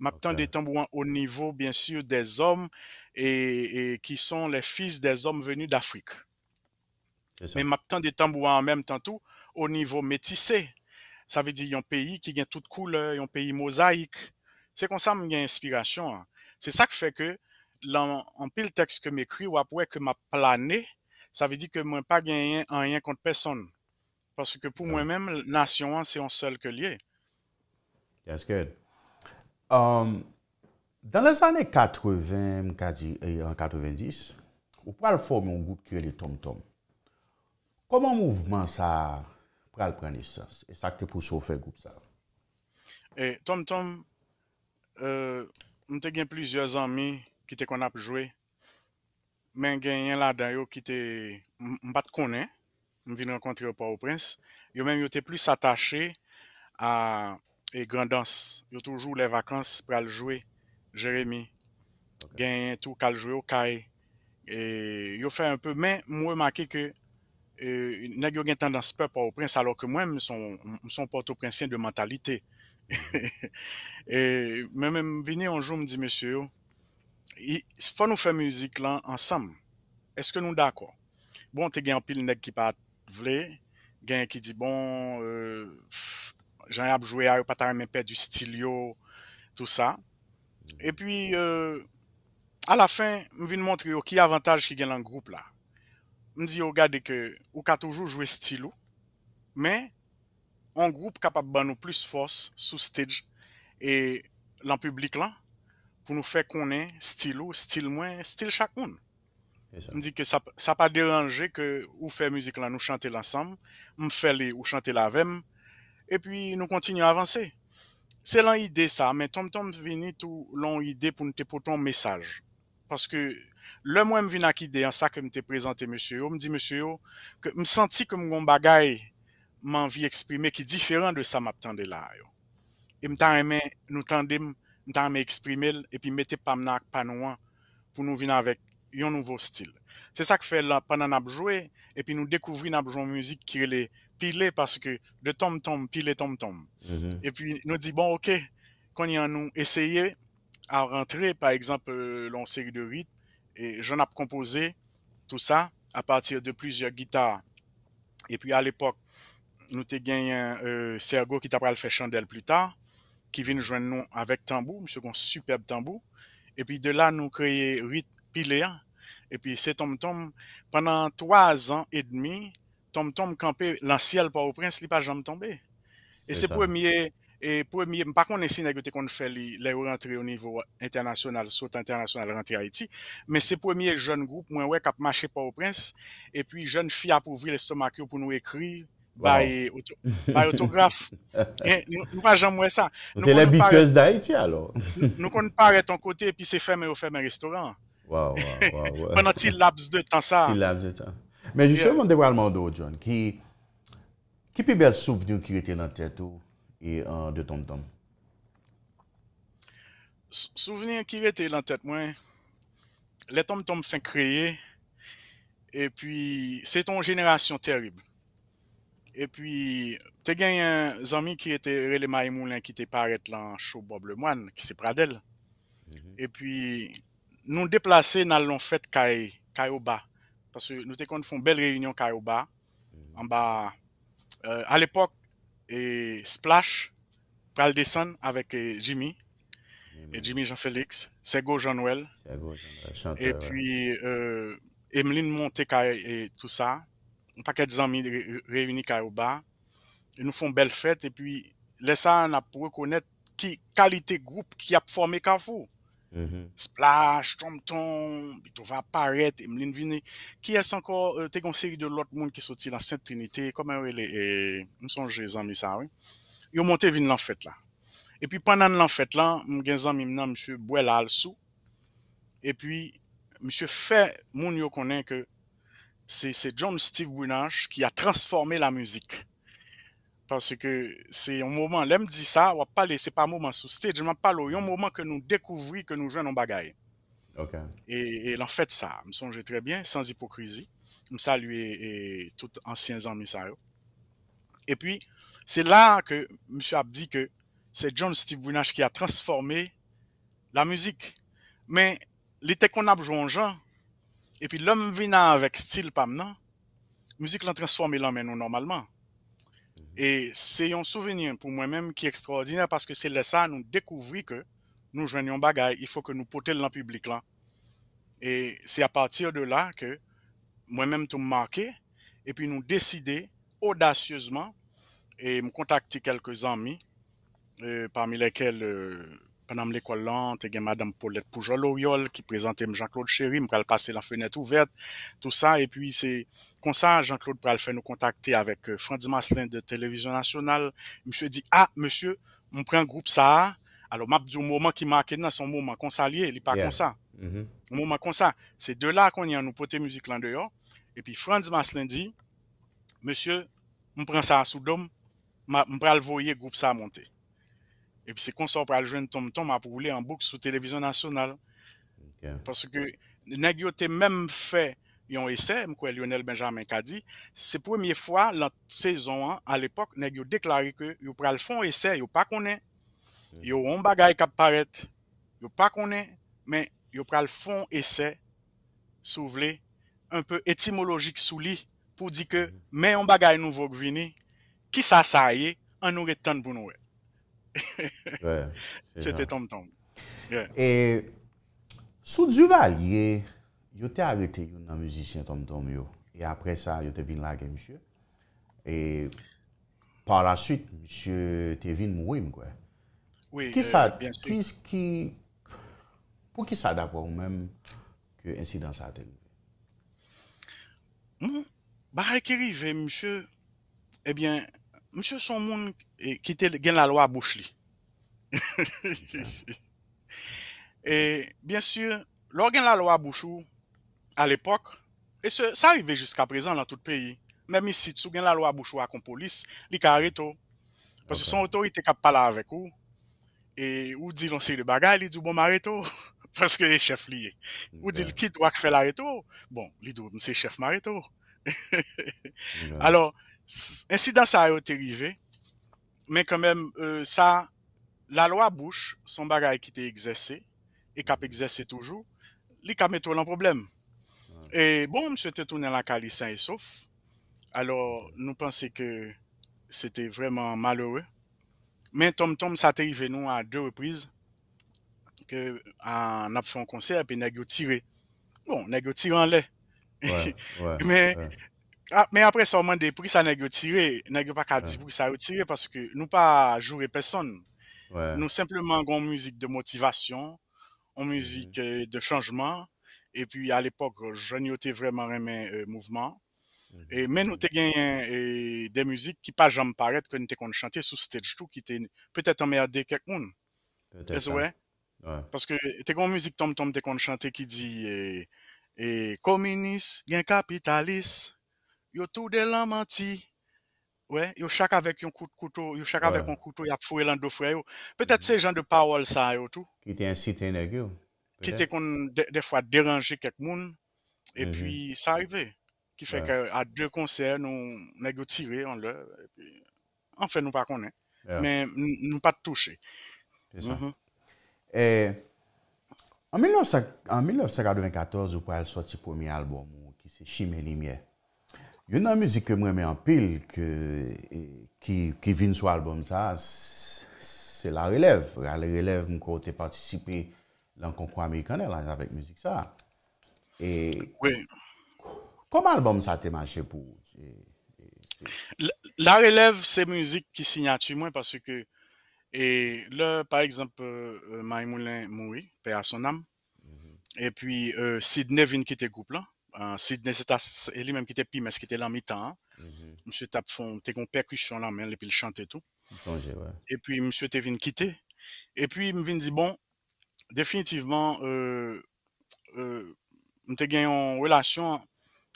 Map tan de tambouan au niveau, bien sûr, des hommes et sont les fils des hommes venus d'Afrique. Mais map tan de tambouan an menm au niveau o nivou Ça Sa ve di yon pays qui gen toutes koule, yon peyi pays Se C'est comme ça que j'ai l'inspiration. Hein. Se sa ke fè ke, an pil tekst ke mè kri, wap wè ke mè planè, sa vè di ke mè pa gènyen an yè kont pèson. Paske pou mè mèm, nasyon an, se yon sol ke liè. Yanske. Dan les anè 80, 90, ou pral fòm yon gout ki yè lè Tom Tom, koman mouvman sa pral pranè sas? E sa kè pou so fè gout sa? Tom Tom, ee, euh, M te gen plizyez anmi ki te kon ap jwe, men gen yon ladan yo ki te mbat konen, m vin renkontri yo pa w prins, yo men yo te plis atache a e grandans, yo toujou le vakans pral jwe, jeremi, gen yon tou kal jwe okaye, e yo fe anpe men mwen maki ke e, neg yo gen tendans pe pa w prins alo ke mwen m son porto prinsyen de mentalite. Mwen <laughs> mwen mwen vini anjou mwen di mèsyou, fwa nou fè müzik lan ansam, eske nou dakwa? Bon, te gen apil nek ki pat vle, gen ki di bon, euh, jan apjouye a yo patare mwen pet du stil yo, tout sa. E pwi, euh, a la fin, mwen vini montri yo ki avantage ki gen lan groupe la. Mwen di yo gade ke ou ka toujou jwè stil yo, men, un groupe capable de nous plus force sous stage et l'en public là pour nous faire qu'on style ou style moins style chacun on dit que ça ça pas déranger que ou faire musique là nous chanter l'ensemble, me fait les ou chanter la même et puis nous continuons à avancer c'est l'idée ça mais Tom Tom vini tout long idée pour nous te porter message parce que le moins vina qui en ça que me t'ai présenté monsieur me dit monsieur que me senti comme un bagaille m'envie exprimer qui est différent de ça de là. Et m'ta aimé nous tendez m'ta aimé exprimer et puis mettez pas de panou pour nous venir avec un nouveau style. C'est ça que fait là pendant jouer et puis nous découvrir une jouer musique qui est pile, parce que de tom tom pile tom tom. Mm-hmm. Et puis nous dit bon OK, quand y en nous essayer à rentrer par exemple dans euh, l'on série de rythmes et j'en ai composé tout ça à partir de plusieurs guitares. Et puis à l'époque nous te genyen euh, Sergo qui ta le faire chandelle plus tard ki vin jwen nou avec tambou, Monsieur superbe superb tambou, puis, de nous nou kreye rit et puis c'est Tom Tom, pendant trois ans et demi, Tom Tom kampe lan siel pa ou prins li pa jom tombe. E se premier, e premier, mpa konen si negote kon fè li, le ou rentre ou nivou internasyonal, sot internasyonal rentre Haiti, men se premye joun goup mwen wè kap mache prince et puis jeune fille fi ap ouvri l'estomak yo pour nous écrire, Baye otografe. <laughs> Eh, nou pa jan mwen sa. Ote la bitkez da iti alo. Nou kon pa re ton kote, pi se fèmè ou fèmè restoran. Pan an ti laps de tan sa. Ti laps de tan. Men jisè mwen devwa alman do, John, ki pi bel souveniou ki rete nan tèt ou e an euh, de tomtom? Souveniou ki rete lan tèt mwen, le tomtom fin kreye, e pi se ton jenerasyon terrible. E pwi te gen yon zanmi ki te rele Maimoulin ki te paret lan chou Bob Lemoine ki se pradel. Mhm. E pwi nou deplase nan loun fèt Kaé, Kaé Oba. Pasou nou te kon foun bel reynyon Kaé Oba. An mhm. ba, al epok, euh, Splash pral desan avèk euh, Jimmy, mhm. Jimmy Jean-Félix, Sergo Jean-Noël, e pwi euh, Emeline Monté Kaé et tout sa. Un paket zanmi reyuni ka yo ba, nou fon bel fèt, epi lè sa an ap pou rekonèt ki kalite group ki ap fòmèk avou. Splash, Trompton, bitouva Parèt, imlin vinè, ki es ankon, te kon seri de lot moun ki soti lan Sint Trinité, komè wè lè, msonjè zanmi sa wè. Yo montè vin l'an fèt la. Epi panan l'an fèt la, mwen gen zanmi mnan msye Bwela Alsou, epi msye Fè, moun yo konèn ke c'est John Steve Brunage qui a transformé la musique. Parce que c'est un moment, l'homme dit ça, on va pas laisser pas un moment sous stage, mais pas un moment que nous découvrons, que nous jouons nos bagailles. Et, et en fait ça, me songe très bien, sans hypocrisie. Je salue et, et anciens amis ça. Et puis, c'est là que monsieur a dit que c'est John Steve Winage qui a transformé la musique. Mais l'été qu'on a en genre, et puis l'homme vient avec style maintenant. musique l'a transformé l'homme nous normalement. Mhm. Et c'est un souvenir pour moi-même qui est extraordinaire parce que c'est là ça nous découvrir que nous joignons bagaille, il faut que nous portions le public là. Et c'est à partir de là que moi-même tout marqué et puis nous décider audacieusement et me contacter quelques amis euh, parmi lesquels euh, penanm l'ekollan, te gen madam Paulette Poujol-Oriol, ki prezante m Jean-Claude Chéry, m pral passe la fenète ouverte, tout sa, et puis se konsa Jean-Claude pral fè nou kontakte avèk euh, Frant Dimas Linde de Televizyon Nationale, m chè di, a, ah, monsye, m pran groupe sa, alò map di ou mouman ki m ake nan son mouman konsa liye, li pa konsa, mouman konsa, se de la konye an nou pote müzik lan deyo, et pi Frant Dimas Linde di, monsye, m pran sa a sou dom, m pral voye groupe sa a monte. epi se konsor pral jwen tomtom ap roule an bouk sou televizyon nasyonal. Paske neg yo te menm fe yon ese, mkwe Lionel Benjamin kadi, se premiye fwa lant sezon an, al epok, neg yo deklari ke yo pral fon ese, yo pa konen, yo yon bagay kap paret, yo pa konen, men yo pral fon ese sou vle, an pe etimologik sou li pou di ke men yon bagay nou vok vini, ki sa saye an oure tan pou noure. Sete tomtom Sou Djuval Yo te arete Nan müzisyen tomtom yo E apre sa yo te vin lage msye E Par la süt msye te vin mwim Kwa Kis sa Po kis sa dapwa ou men Kyo ensi dansa aten hmm, Bahal ke rive msye Ebyen eh Monsieur son moun ki te gen la loi bouchli. <laughs> et, bien sûr, lor gen la loi bouchou, à l'époque, et ça sa jusqu'à présent dans nan tout pays. Même ici, tu gen la loi bouchou akon police, li ka areto. Pasè okay. son otorite kap pala avec ou, Et ou di lon seri de bagay, li dit bon m'areto, oh. <laughs> paske e chef lié. Ou di ki doit faire fè oh? bon, li di mse chef Marito. Oh. <laughs> Alors, Ensi dan sa a yo terive, men kèmèm, sa, la lo a bouche, son bagay ki bon, te egzese, e kap egzese toujou, li ka metwò lan problem. E bon, mse te tounen la kalisa en sof, alò nou pense ke sete vreman malheure, men tom tom sa terive nou a de reprize, an ap fon konser, pe negyo tire. Bon, negyo tire an le. Men, ah, mais après, ça au moins des prix, ça n'a pas tiré. N'a pas qu'à dire pour ça a tiré parce que nous pas joué personne. Ouais. Nous simplement une musique de motivation, on musique euh, de changement. Et puis à l'époque, je n'y vraiment aimé euh, mouvement. et, mais nous avons gagné euh, des musiques qui pas jamais paraître que nous qu'on chanté sous stage tout, qui était peut-être en meilleur des quelqu'un. Ouais. Hein. Ouais. Parce que tu as une musique tom tom, tu as chanté qui dit et, et communiste, capitaliste. Yo tou de laman ti. Yo chak avèk yon koutou. Yo chak avèk yon koutou yap fure lan do fure yo. Petèp se jan de pawol sa yo tou. Ki te yon siten negyo. Ki te kon defwa deranje kek moun. E mhm. pi sa rive. Ki fèk a dwe konser nou negyo tire. An fè nou pa konen. Men nou pa touche. Pè sa. Mhm. En 1994 ou pa el soti pomi alboum ki se Chimé Limier. Yon nan mouzik ke mwè mè anpil e, ki vin sou alboum sa, se la relev. La relev mkwote patisipe lankon kwa Amerikanè lans avèk mouzik sa. E, koman alboum sa te manche pou? E, e, la relev se mouzik ki signati mwen, par se ke, e, la, par eksemp, euh, Maimoulin Moui, Pea Sonam, mhm. e pi euh, Sidney vin ki te goup la, Sidney, lui-même qui était ce qui était là en mi-temps. Mhm. Monsieur Tapfon, une t'es percussion là, mais il chante et tout. Et puis, monsieur était venu quitter. Et puis, il m'a dit, bon, définitivement, euh, euh, t'es relation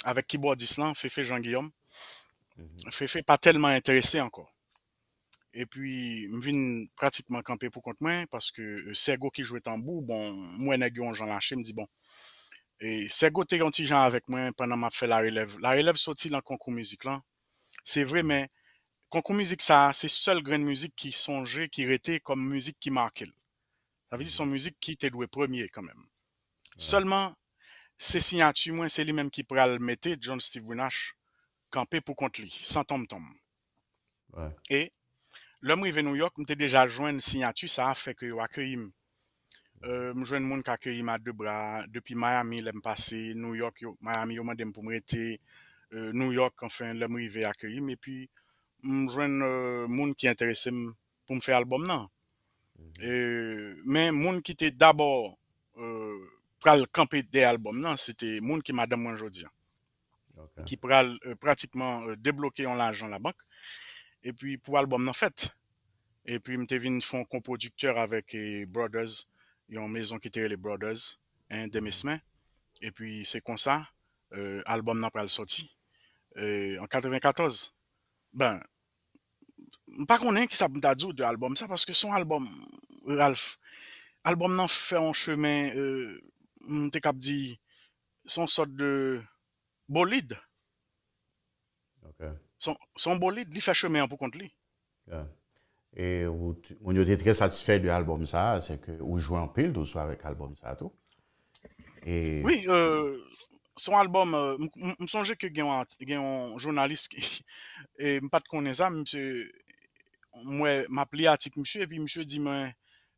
avec Kibor d'Islande, Fefe Jean-Guillaume. mm n'était pas tellement intéressé encore. Et puis, je pratiquement camper pour contre moi, parce que euh, Sergo qui jouait en bout, bon, moi, je suis lâché, me dit bon, E se go te yonti jan avek mwen penan ma fe la relev. La relev soti lan konkou mizik lan. Se vremen, konkou mizik sa, se sol gren mizik ki sonje ki rete kom mizik ki ma akil. Sa vize son mizik ki te dwe premye kanmen. Seleman, se sinatu mwen se li menm ki pral mette John Steve Winash kanpe pou kont li, san tomtom. E, lom wive New York, mte deja jwen sinatu sa, feke wakye ime. Euh, je suis monde qui accueilli ma deux bras depuis Miami, l'aime passé New York, Miami, yo pour euh, New York, enfin, il arrivé accueilli, mais puis, je euh, monde qui intéressé pour me faire album, non. Mhm. Euh, mais monde qui était d'abord, euh, pral camper des albums, non, c'était monde qui m'a donné aujourd'hui. Okay. Qui pral euh, pratiquement euh, débloquer en l'argent la banque. Et puis, pour album, non fait. Et puis, suis venu font coproducteur avec Brothers. Yon mezon ki tere Le Brothers euh, euh, en demi semen. E pi se konsa, albom nan pre al soti. En 94, ben, pa konen ki sa mta djou de albom sa. Paske son albom, Ralph, albom nan fè an cheme, euh, mte kap di, son sot de bolid. Son bolid li fè cheme an pou kont li. Ya. et on était très satisfait de l'album ça c'est que on joue en pile tout soir avec l'album ça tout et oui euh, son album je euh, me songe que gagne un journaliste qui, <laughs> et pas de connais ça monsieur moi m'appelle monsieur et puis monsieur dit moi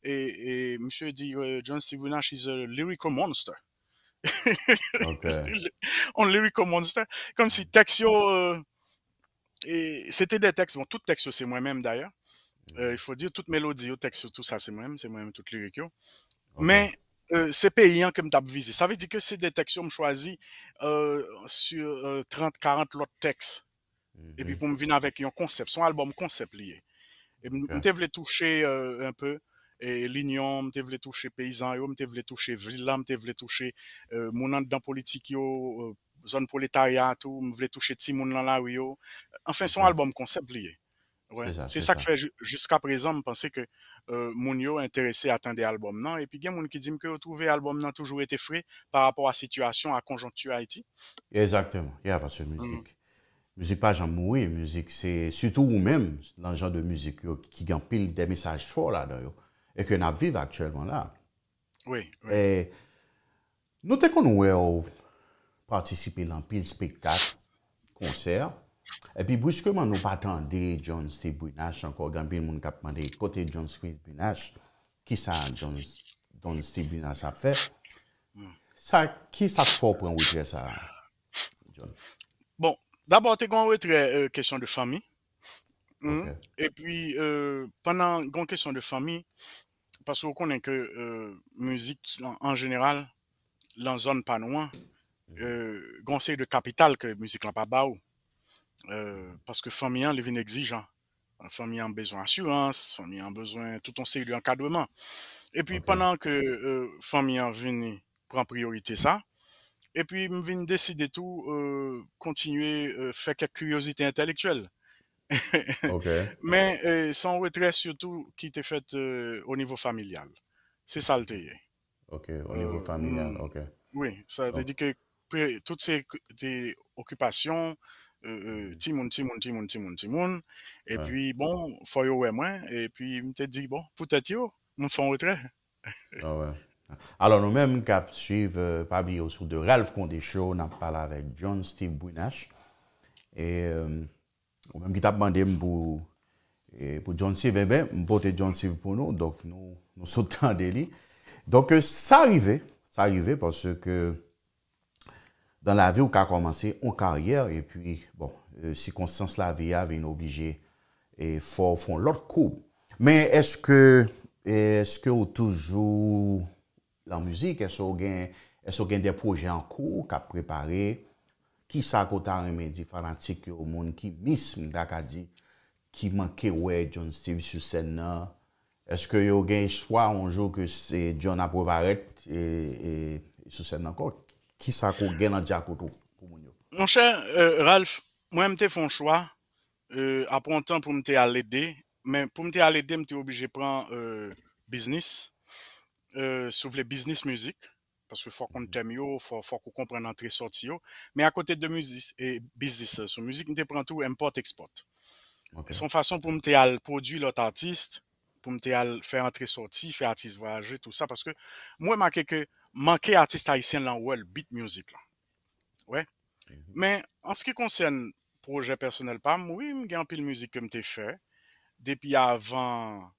et, monsieur dit euh, John Stevenage is a lyrical monster <laughs> On un lyrical monster comme si textio c'était des textes bon tout texte c'est moi-même d'ailleurs euh, il faut dire toute mélodie, au texte, tout ça, c'est moi-même, c'est moi-même toute lyrique. Mais euh, c'est payant que je visé. Ça veut dire que c'est des textes que je choisis euh, sur 30, euh, 40 autres textes. Et puis mm-hmm. pour me venir avec un concept, son album concept lié. Et je voulais toucher un peu et l'ignon, je voulais toucher paysan, je voulais toucher villa, je voulais toucher mon dans politique, zone prolétariat, tout, je voulais toucher Timoun dans la rue. Enfin, son album concept lié. C'est ça que je fais jusqu'à présent. Je pensais que tout euh, le monde était intéressé à atteindre l'album. Non? Et puis, il y a quelqu'un qui dit que l'album n'a toujours été frais par rapport à la situation à Conjonctu Haïti. Exactement. Il n'y a pas ce musique. Je ne sais pas, j'aime beaucoup la musique. C'est surtout vous-même, l'enjeu de musique, qui gagne pile de messages forts là-dedans. Et que nous vivons actuellement là. Oui. Et notez que nous avons participé à plein de spectacles, de concerts. E pi briskeman nou patande John Steve Brynash, anko an bin moun kapman dey kote John Steve Brynash, ki sa John Steve Brynash a fe, sa ki sa fop ren wite sa? Bon, d'abo te gwen wite euh, kèsyon de fami, e pi panan gwen kèsyon de fami, euh, pas wè konen ke müzik an jeneral, lan zon panwa, gwen se de kapital ke müzik lan pa ba ou, Euh, parce que famille, les vin exigeant. Famille a besoin d'assurance, famille a besoin tout un série encadrement. Et puis pendant que euh, famille a venu prendre priorité ça, et puis je viens décider tout, euh, continuer, euh, faire quelques curiosités intellectuelles. <laughs> Mais euh, sans retrait surtout qui était fait au niveau familial. C'est ça le thé. Ok, au niveau familial, mm. ok. Oui, ça veut dire que toutes ces occupations, Euh, euh, ti moun, ti moun, ti moun, ti moun, ti moun, e pi bon, foy yo we mwen, e pi mwen te di, bon, pou tati yo, moun foun wotre. Alors nou men mwen kap suiv euh, pabli yo sou de Ralph Kondesho, nan pala vek John Steve Bounache, e mwen mwen ki tap bandem pou John Steve e ben, mwen pote John Steve pou nou, dok nou, nou sotan de li. Dok sa arrive, sa arrive, parce que dan la vi bon, euh, ou ka komanse an karyer, e pi, bon, si Konstantin Slavia vene oblije e for fon lor kou. Men, eske ou toujou la mouzik? Eske ou gen de proje an kou ka preparé? Ki sa koutan remè di fanatik yo moun ki mis mdak a di ki manke wè John Steve sou sè nan? Eske yo gen chwa an jou ke se John a preparèt sou sè nan kout? Ki sa akou gen an diakotou pou moun yo? Moun chè, euh, Ralph, mwen mte fon chwa euh, apon tan pou mte al edè. Men pou mte al edè, mte obi je pran euh, biznis souv le biznis müzik. Paske fòk kon tem yo, fòk kon kompren antre sorti yo. Men akote de mizi, biznis, e, sou mizi mte pran tou import-export. Son fason pou mte al produ lot artist, pou mte al fè antre sorti, fè artist voyajé, tout sa. Paske mwen man keke, manquer artiste haïtien dans world beat music Ouais. Mhm. Mais en ce qui concerne projet personnel pas oui, j'ai un pile musique que m'étais fait depuis avant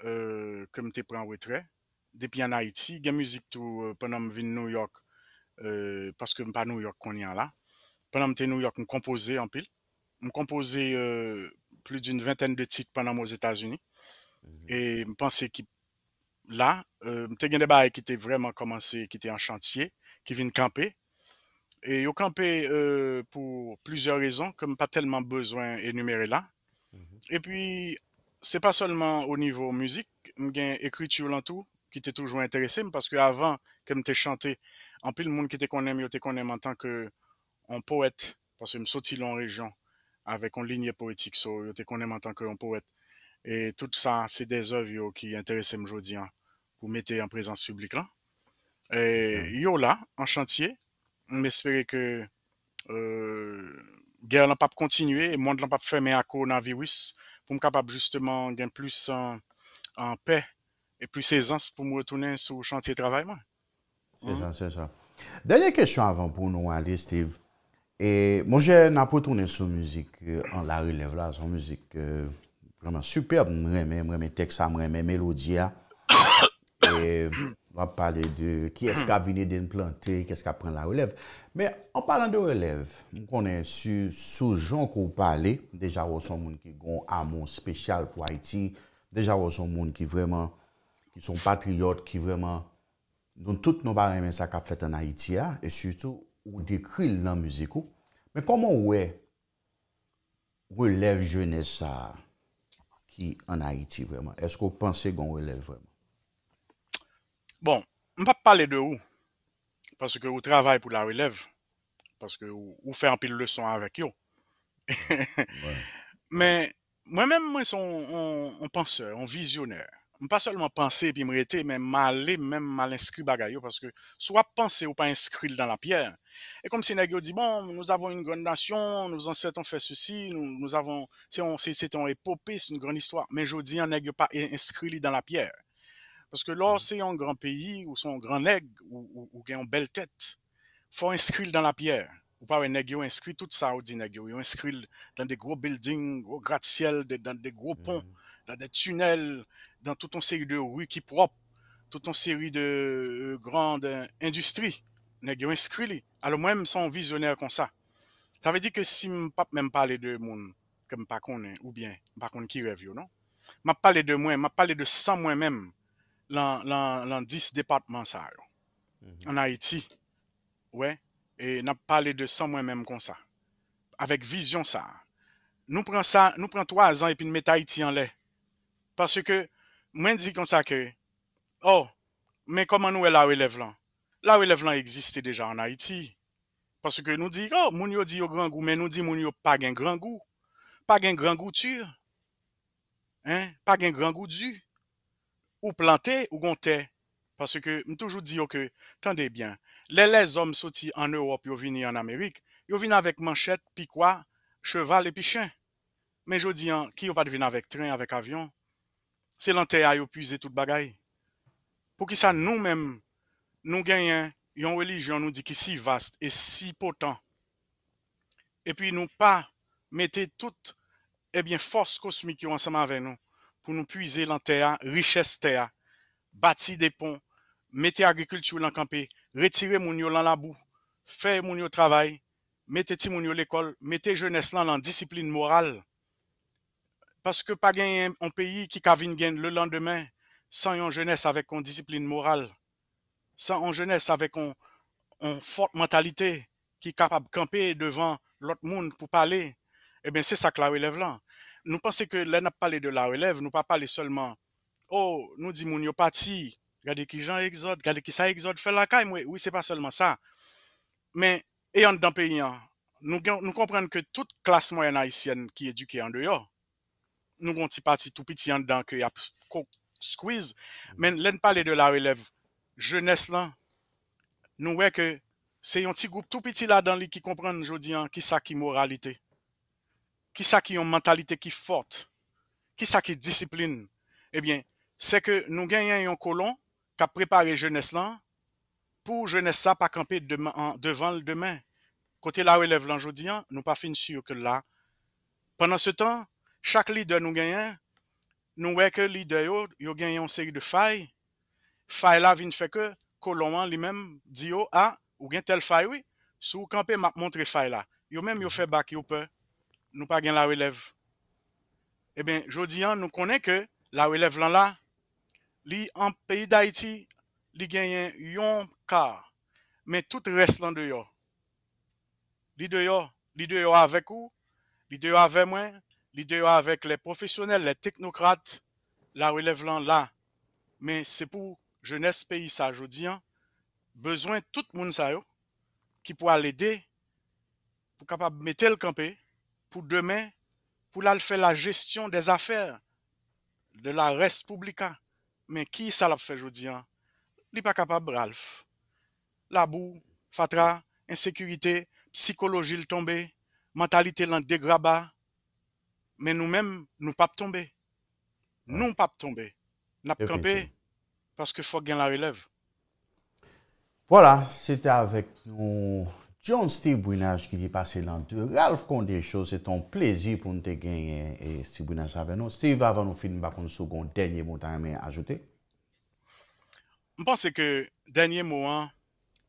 comme euh, que j'ai pris un retrait, depuis en Haïti, j'ai musique tout euh, pendant que New York euh, parce que pas New York qu'on y a là. Pendant que New York, me composé en pile. composé plus d'une vingtaine de titres pendant aux États-Unis. Mhm. Et je pensais qu'il là euh qui était vraiment commencé qui était en chantier qui vient camper et yo camper euh, pour plusieurs raisons comme pas tellement besoin énumérer là mhm. et puis ce n'est pas seulement au niveau musique m'ai écriture tout, qui était toujours intéressé parce que avant comme t'ai chanté en plus le monde qui te été en tant que poète parce que me sorti en région avec une ligne poétique so yo en tant que poète et tout ça c'est des œuvres qui intéressent je aujourd'hui hein. pou mette an prezans publik lan. E yo la, an chantye, m espere ke ger l'an pap kontinue, moun l'an pap feme a kor nan virus, pou m kapap justeman gen plus an pe, e plus sezans pou m wotounen sou chantye travayman. Se sa, se sa. Danyen kesyon avan pou nou an li, Steve, mou jè nan potounen sou mouzik an la relèvla, sou mouzik prèman euh, superb, m remè, m remè teksa, m remè, melodia, va pale de ki es ka vine den planté, ki es ka pren la relev. Me an palan de relev, m konen sou joun kou pale, deja woson moun ki goun amon spesyal pou Haiti, deja woson moun ki vreman ki son patriot, ki vreman don tout nou baremen sa ka fet an Haiti ya, et surtout ou dekri l nan muzikou. Me koman wè relev je ne sa ki an Haiti vreman? Eskou panse goun relev vreman? Bon, on va parler de vous parce que vous travaillez pour la relève, parce que vous, faites un pile leçon avec vous. <laughs> Mais moi-même, moi, je suis un penseur, un visionnaire. Je pas seulement penser puis me mais malé, même mal inscrit parce que soit penser ou pas inscrit dans la pierre. Et comme si naguère dit bon, nous avons une grande nation, nos ancêtres ont fait ceci, nous, avons c'est c'est une épopée, c'est une grande histoire, mais je dis en pas inscrit dans la pierre. Parce que là, c'est un grand pays ou son grand nègre ou, ou, qui a une belle tête. faut inscrire dans la pierre. Ou pas un ont inscrit tout ça, ou dit Ils inscrit dans des gros buildings, gros gratte-ciel, dans des gros ponts, mm. dans des tunnels, dans toute une série de rues qui propres, toute une série de euh, grandes industries. Nègre inscrit. Alors moi-même, sont visionnaire comme ça. Ça veut dire que si je ne même pas de monde mondes, comme ne ou bien je ne pas qui rêve, non? Je parle de moi, je parle de sans moi-même dans 10 départements, ça, mhm. en Haïti. Oui. Et n'a a parlé de ça moi-même comme ça. Avec vision, ça. Nous prenons ça, nous prenons trois ans et puis nous mettons Haïti en l'air. Parce que, moins dit dis ça que, oh, mais comment nous est là où là où déjà en Haïti. Parce que nous oh, dit, oh, mon dit au grand goût, mais nous dit mon pas un grand goût. Pas un grand goût. Hein? Pas un grand goût du ou planté ou gonté. Parce que, toujours dit que, tendez bien, les, les hommes sortis en Europe, ils viennent en Amérique, ils viennent avec manchette, puis quoi, cheval et puis chien. Mais je dis, hein, qui yon pas venir avec train, avec avion, c'est l'enterre à puiser tout bagaille. Pour que ça nous-mêmes, nous gagnons, une religion nous dit qui si vaste et si potent. Et puis nous pas mettez toute, eh bien, force cosmique ensemble avec nous pour puiser puiser terre, terre, des des ponts mettez agriculture agrikultur camper retirer mon la dans la boue, faire mon travail, travail, mettre mon à l'école, mettre la jeunesse dans la discipline morale. Parce que pas un pays qui kavin gain le lendemain sans une jeunesse avec une discipline morale, sans une jeunesse avec une forte mentalité qui capable camper devant l'autre monde pour parler, eh ben c'est ça que l'élève là Nou panse ke lè nap pale de la relev, nou pa pale solman, ou oh, nou di moun yo pati, gade ki jan egzod, gade ki sa egzod fel lakay mwen, ou se pa solman sa. Men, e yon dan pe yon, nou konpren ke tout klas mwen ayisyen ki eduke yon de yon, nou kon ti pati tout piti yon dan ki ap kouk skwiz, men lè nan pale de la relev, je nes lan, nou we ke se yon ti goup tout piti la dan li ki konpren jou di yon ki sa ki moralite. qui ça qui ont une mentalité qui forte, qui ça qui discipline, eh bien, c'est que nous gagnons un colon qui a préparé jeunesse là pour jeunesse ça pas camper demain, devant le demain. Côté là relève aujourd'hui, hein, nous pas fin sûr que là. Pendant ce temps, chaque leader nous gagne, nous voyons que leader yo, yo une série de failles. Failles là ne fait que colon lui-même dit yo, ah, ou gagne telle faille oui, sous camper m'a montré faille là. Yo même yo mm-hmm. fait nous pas gagné la relève. Eh bien, jodi hein, nous connaît que la relève là là en pays d'Haïti li gagne yon car mais tout reste là dehors. Li li avec vous li dehors avec moi, li avec les professionnels, les technocrates, la relève là Mais c'est pour jeunesse pays ça jodi hein. besoin tout le monde qui pourra l'aider pour capable mettre le camper pour demain, pour la faire la gestion des affaires de la res Mais qui ça l'a fait aujourd'hui? Hein? Il pas capable, Ralph. La boue, fatra, insécurité, psychologie le tomber mentalité l'en dégraba. Mais nous-mêmes, nous pas tomber. Nous pas tomber. N'a pas parce que faut gagner la relève. Voilà, c'était avec nous. John Steve Bounage ki li pase lantou. Ralph Kondesho, se ton plezi pou nte genye e, Steve Bounage avè nou. Steve, avè nou film bakoun sou kon denye moutan yon mè ajoute? M'pense ke denye mouan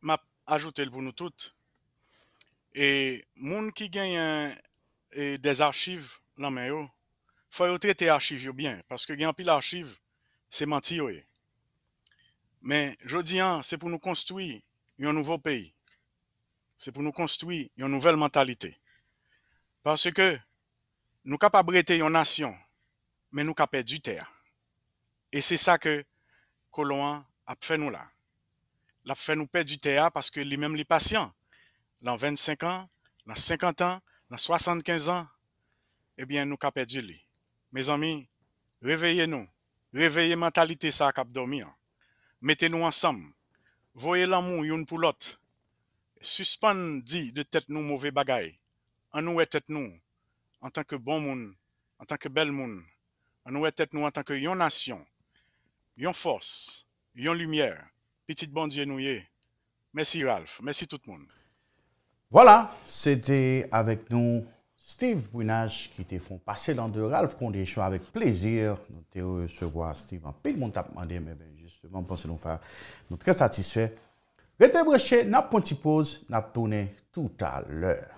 m'ap ajoute l pou nou tout. E moun ki genye e, des archiv laman yo, fò yotre te archiv yo bè, paske gen api l'archiv se manti yo e. Mè, jodi an, se pou nou konstoui yon nouvo peyi. c'est pour nous construire une nouvelle mentalité. Parce que nous capables une nation, mais nous capables du terre. Et c'est ça que Colon a fait nous là. L'a fait nous perdre du terre parce que lui-même les patients. Dans 25 ans, dans 50 ans, dans 75 ans, eh bien, nous avons perdu lui. Mes amis, réveillez-nous. Réveillez mentalité ça cap dormir. Mettez-nous ensemble. Voyez l'amour une pour l'autre. Suspend dit de tête mauvais mauvais En nous nous tête nous, en tant que bon en tant que bel en en nous tête nous en tant que yon nation, yon force, yon lumière. Petite bon Dieu Merci Ralph, merci tout le monde. Voilà, c'était avec nous Steve Brunage, qui te font passer dans de Ralph des avec plaisir. Nous te recevoir Steve en pile mon demandé, mais ben, justement, pensez nous faire nous très satisfaits. Ve te breche na pontipoz na tone tout a lèr.